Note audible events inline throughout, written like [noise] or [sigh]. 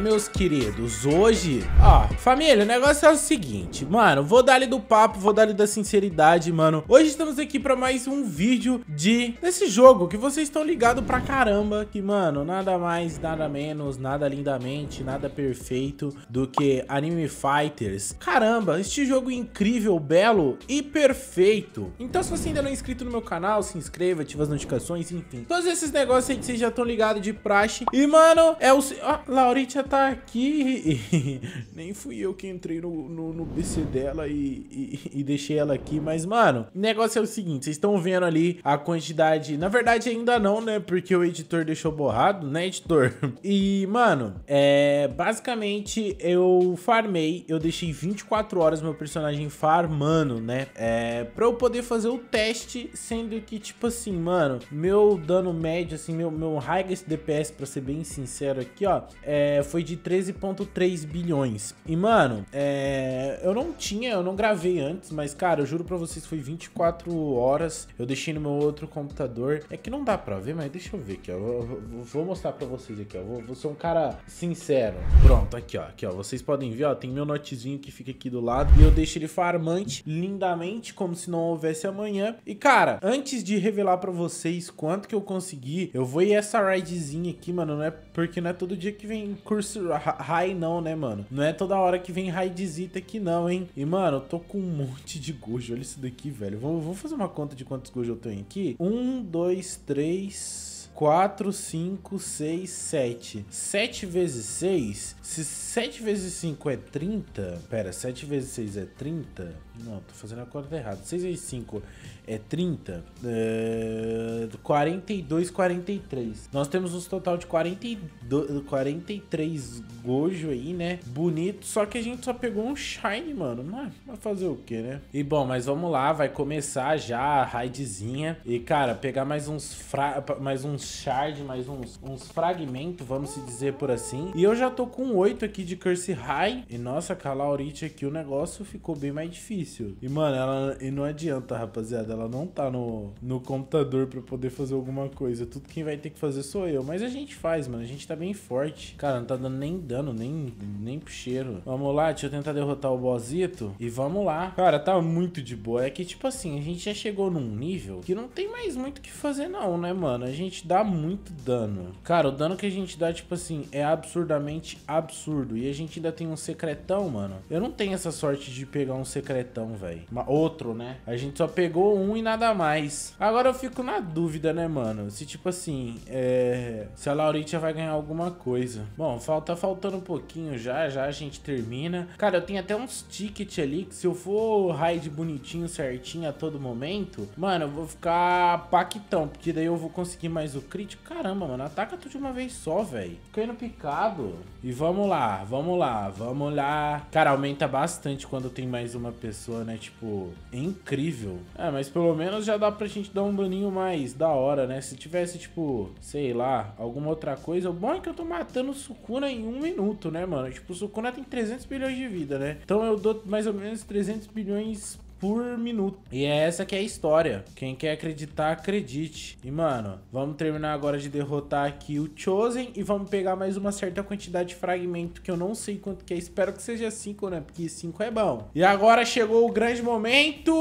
meus queridos? Hoje, ó, família, o negócio é o seguinte, mano, vou dar ali do papo, vou dar ali da sinceridade, mano. Hoje estamos aqui pra mais um vídeo de... desse jogo que vocês estão ligados pra caramba, que, mano, nada mais, nada menos, nada lindamente, nada perfeito do que Anime Fighters. Caramba, este jogo incrível, belo e perfeito. Então, se você ainda não é inscrito no meu canal, se inscreva, ativa as notificações, enfim. Todos esses negócios aí que vocês já estão ligados de praxe. E, mano, é o... Ó, Lauritia tá aqui e, [laughs] nem fui eu que entrei no, no, no PC dela e, e, e, deixei ela aqui. Mas, mano, o negócio é o seguinte: vocês estão vendo ali a quantidade. Na verdade, ainda não, né? Porque o editor deixou borrado, né, editor? [laughs] E, mano, é. Basicamente, eu farmei. Eu deixei 24 horas meu personagem farmando, né? É. Pra eu poder fazer o teste, sendo que, tipo assim, mano, meu dano médio, assim, meu, meu highest DPS, pra ser bem sincero aqui, ó, é, foi foi de 13,3 bilhões. E, mano, é... eu não tinha, eu não gravei antes, mas, cara, eu juro pra vocês, foi 24 horas. Eu deixei no meu outro computador. É que não dá pra ver, mas deixa eu ver aqui, ó. Eu vou mostrar pra vocês aqui, ó. Vou, vou ser um cara sincero. Pronto, aqui, ó. Aqui, ó. Vocês podem ver, ó. Tem meu notezinho que fica aqui do lado. E eu deixo ele farmante lindamente, como se não houvesse amanhã. E, cara, antes de revelar pra vocês quanto que eu consegui, eu vou ir essa ridezinha aqui, mano. Não é porque não é todo dia que vem curso esses não, né, mano? Não é toda hora que vem raidzita aqui não, hein? E, mano, eu tô com um [laughs] monte de gojo. Olha isso daqui, velho. Vou, vou fazer uma conta de quantos gojo eu tenho aqui. Um, dois, três... 4, 5, 6, 7. 7 vezes 6? Se 7 vezes 5 é 30. Pera, 7 vezes 6 é 30. Não, tô fazendo a conta errada. 6 vezes 5 é 30. É, 42, 43. Nós temos um total de 42, 43 Gojo aí, né? Bonito. Só que a gente só pegou um Shine, mano. Mas vai fazer o que, né? E bom, mas vamos lá. Vai começar já a raidzinha. E, cara, pegar mais uns, fra mais uns shard, mais uns, uns fragmentos, vamos se dizer por assim. E eu já tô com 8 aqui de Curse High. E, nossa, com a Laurite aqui o negócio ficou bem mais difícil difícil. E, mano, ela. E não adianta, rapaziada. Ela não tá no, no computador pra poder fazer alguma coisa. Tudo quem vai ter que fazer sou eu. Mas a gente faz, mano. A gente tá bem forte. Cara, não tá dando nem dano, nem, nem pro cheiro. Vamos lá, deixa eu tentar derrotar o bossito. E vamos lá. Cara, tá muito de boa. É que, tipo assim, a gente já chegou num nível que não tem mais muito o que fazer, não, né, mano? A gente dá muito dano. Cara, o dano que a gente dá, tipo assim, é absurdamente absurdo. E a gente ainda tem um secretão, mano. Eu não tenho essa sorte de pegar um secretão cartão, velho. Outro, né? A gente só pegou um e nada mais. Agora eu fico na dúvida, né, mano? Se tipo assim, é... se a Lauritia vai ganhar alguma coisa. Bom, falta faltando um pouquinho já, já a gente termina. Cara, eu tenho até uns tickets ali que se eu for raid bonitinho, certinho a todo momento, mano, eu vou ficar paquitão, porque daí eu vou conseguir mais o crítico. Caramba, mano, ataca tudo de uma vez só, velho. caindo picado. E vamos lá, vamos lá, vamos lá. Cara, aumenta bastante quando tem mais uma pessoa pessoa, né? Tipo, é incrível. É, mas pelo menos já dá pra gente dar um daninho mais da hora, né? Se tivesse, tipo, sei lá, alguma outra coisa. O bom é que eu tô matando o Sukuna em um minuto, né, mano? Tipo, o Sukuna tem 300 bilhões de vida, né? Então eu dou mais ou menos 300 bilhões por minuto. E é essa que é a história. Quem quer acreditar, acredite. E, mano, vamos terminar agora de derrotar aqui o Chosen e vamos pegar mais uma certa quantidade de fragmento que eu não sei quanto que é. Espero que seja 5, né? Porque 5 é bom. E agora chegou o grande momento...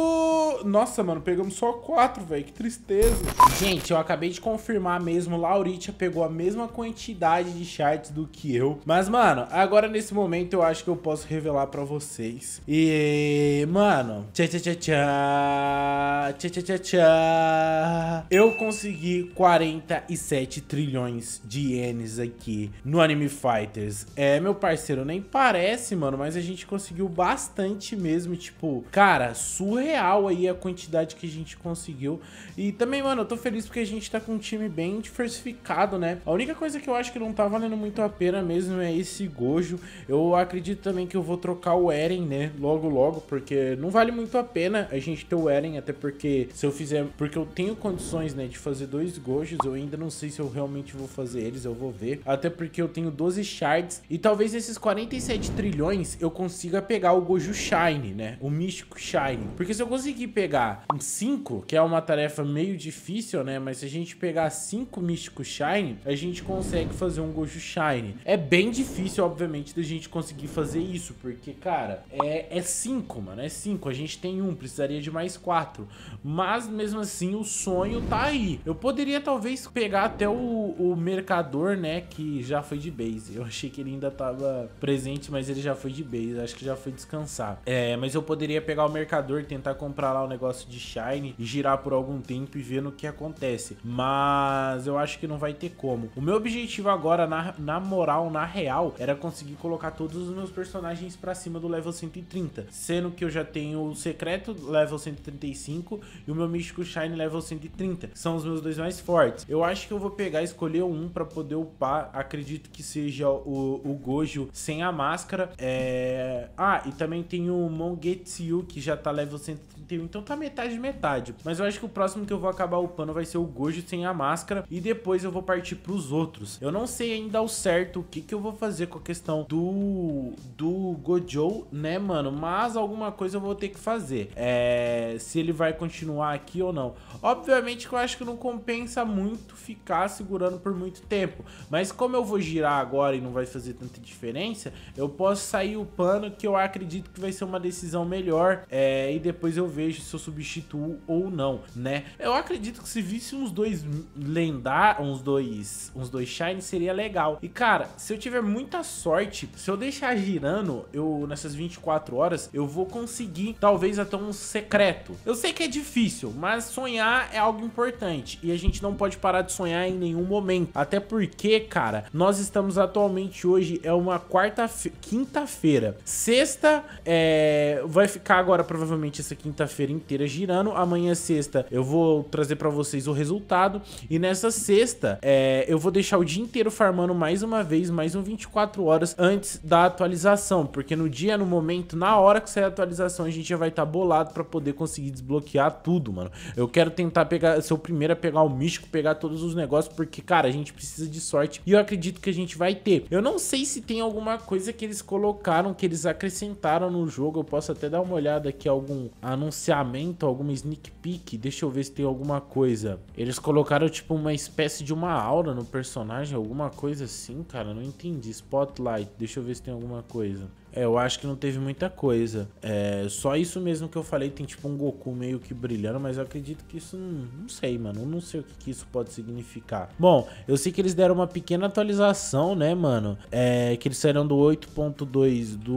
Nossa, mano, pegamos só 4, velho. Que tristeza. Gente, eu acabei de confirmar mesmo. Lauritia pegou a mesma quantidade de shards do que eu. Mas, mano, agora nesse momento eu acho que eu posso revelar pra vocês. E, mano... Tchau, Tchá, tchá, tchá, Eu consegui 47 trilhões de ienes aqui no Anime Fighters. É, meu parceiro, nem parece, mano, mas a gente conseguiu bastante mesmo. Tipo, cara, surreal aí a quantidade que a gente conseguiu. E também, mano, eu tô feliz porque a gente tá com um time bem diversificado, né? A única coisa que eu acho que não tá valendo muito a pena mesmo é esse Gojo. Eu acredito também que eu vou trocar o Eren, né? Logo, logo, porque não vale muito a a pena a gente ter o Eren, até porque se eu fizer. Porque eu tenho condições, né, de fazer dois Gojos, eu ainda não sei se eu realmente vou fazer eles, eu vou ver. Até porque eu tenho 12 shards e talvez esses 47 trilhões eu consiga pegar o Gojo Shine, né? O místico Shine. Porque se eu conseguir pegar um 5, que é uma tarefa meio difícil, né? Mas se a gente pegar 5 místicos Shine, a gente consegue fazer um Gojo Shine. É bem difícil, obviamente, da gente conseguir fazer isso, porque, cara, é 5, é mano, é 5. A gente tem tem um, precisaria de mais quatro. Mas mesmo assim o sonho tá aí. Eu poderia talvez pegar até o, o mercador, né, que já foi de base. Eu achei que ele ainda tava presente, mas ele já foi de base. Acho que já foi descansar. É, mas eu poderia pegar o mercador, tentar comprar lá o um negócio de Shine e girar por algum tempo e ver no que acontece. Mas eu acho que não vai ter como. O meu objetivo agora, na, na moral, na real, era conseguir colocar todos os meus personagens pra cima do level 130. Sendo que eu já tenho o secreto level 135 e o meu místico shine level 130. São os meus dois mais fortes. Eu acho que eu vou pegar e escolher um para poder upar. Acredito que seja o, o Gojo sem a máscara. É... Ah, e também tem o Mongetsu que já tá level 135 então tá metade metade. Mas eu acho que o próximo que eu vou acabar upando vai ser o Gojo sem a máscara. E depois eu vou partir pros outros. Eu não sei ainda ao certo o que, que eu vou fazer com a questão do, do Gojo, né, mano? Mas alguma coisa eu vou ter que fazer. É, se ele vai continuar aqui ou não. Obviamente que eu acho que não compensa muito ficar segurando por muito tempo. Mas como eu vou girar agora e não vai fazer tanta diferença, eu posso sair o pano que eu acredito que vai ser uma decisão melhor. É, e depois eu vejo vejo se eu substituo ou não, né? Eu acredito que se visse uns dois lendários, uns dois, uns dois shine seria legal. E cara, se eu tiver muita sorte, se eu deixar girando, eu nessas 24 horas, eu vou conseguir talvez até um secreto. Eu sei que é difícil, mas sonhar é algo importante e a gente não pode parar de sonhar em nenhum momento. Até porque, cara, nós estamos atualmente hoje é uma quarta quinta-feira. Sexta é vai ficar agora provavelmente essa quinta feira inteira girando. Amanhã, sexta, eu vou trazer para vocês o resultado. E nessa sexta, é, eu vou deixar o dia inteiro farmando mais uma vez, mais um 24 horas antes da atualização. Porque no dia, no momento, na hora que sair a atualização, a gente já vai estar tá bolado para poder conseguir desbloquear tudo, mano. Eu quero tentar pegar, ser o primeiro a pegar o místico, pegar todos os negócios, porque, cara, a gente precisa de sorte. E eu acredito que a gente vai ter. Eu não sei se tem alguma coisa que eles colocaram, que eles acrescentaram no jogo. Eu posso até dar uma olhada aqui, algum anúncio anunciamento, alguma sneak peek. Deixa eu ver se tem alguma coisa. Eles colocaram, tipo, uma espécie de uma aura no personagem, alguma coisa assim, cara. Não entendi. Spotlight. Deixa eu ver se tem alguma coisa. É, eu acho que não teve muita coisa. É, só isso mesmo que eu falei. Tem tipo um Goku meio que brilhando, mas eu acredito que isso. Não, não sei, mano. Eu não sei o que, que, isso pode significar. Bom, eu sei que eles deram uma pequena atualização, né, mano? É, que eles saíram do 8.2 do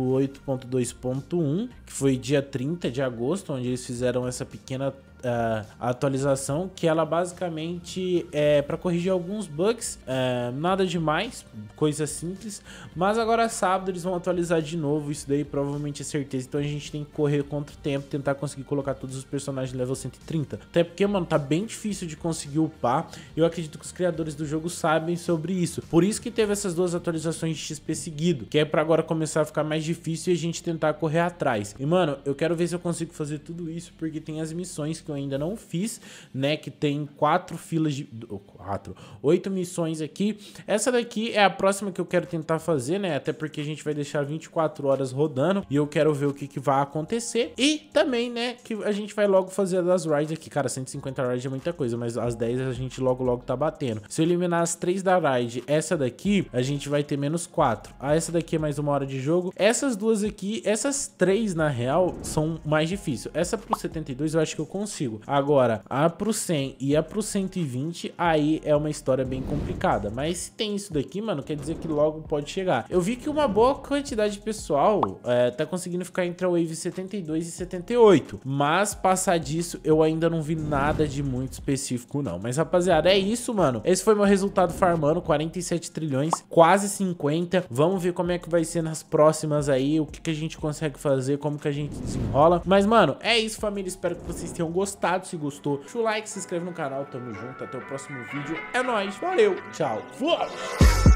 8.2.1, foi dia 30 de agosto, onde eles fizeram essa pequena uh, atualização, que ela basicamente é para corrigir alguns bugs, uh, nada demais, coisa simples, mas agora sábado eles vão atualizar de novo, isso daí provavelmente é certeza, então a gente tem que correr contra o tempo, tentar conseguir colocar todos os personagens level 130, até porque, mano, tá bem difícil de conseguir upar, eu acredito que os criadores do jogo sabem sobre isso, por isso que teve essas duas atualizações de XP seguido, que é para agora começar a ficar mais difícil e a gente tentar correr atrás, e mano, eu quero ver se eu consigo fazer tudo isso, porque tem as missões que eu ainda não fiz, né? Que tem quatro filas de. quatro. Oito missões aqui. Essa daqui é a próxima que eu quero tentar fazer, né? Até porque a gente vai deixar 24 horas rodando e eu quero ver o que, que vai acontecer. E também, né? Que a gente vai logo fazer das rides aqui. Cara, 150 rides é muita coisa, mas as 10 a gente logo, logo tá batendo. Se eu eliminar as três da ride, essa daqui, a gente vai ter menos quatro. Ah, essa daqui é mais uma hora de jogo. Essas duas aqui, essas três, na real, são mais difíceis. Essa pro 72 eu acho que eu consigo Agora, a pro 100 e a pro 120, aí é uma história bem complicada. Mas se tem isso daqui, mano, quer dizer que logo pode chegar. Eu vi que uma boa quantidade de pessoal é, tá conseguindo ficar entre a Wave 72 e 78. Mas passar disso, eu ainda não vi nada de muito específico, não. Mas, rapaziada, é isso, mano. Esse foi meu resultado farmando, 47 trilhões, quase 50. Vamos ver como é que vai ser nas próximas aí, o que, que a gente consegue fazer, como que a gente desenrola. Mas, mano, é isso, família. Espero que vocês tenham gostado gostado, se gostou. Deixa o like, se inscreve no canal, tamo junto, até o próximo vídeo. É nóis, valeu, tchau. Fui!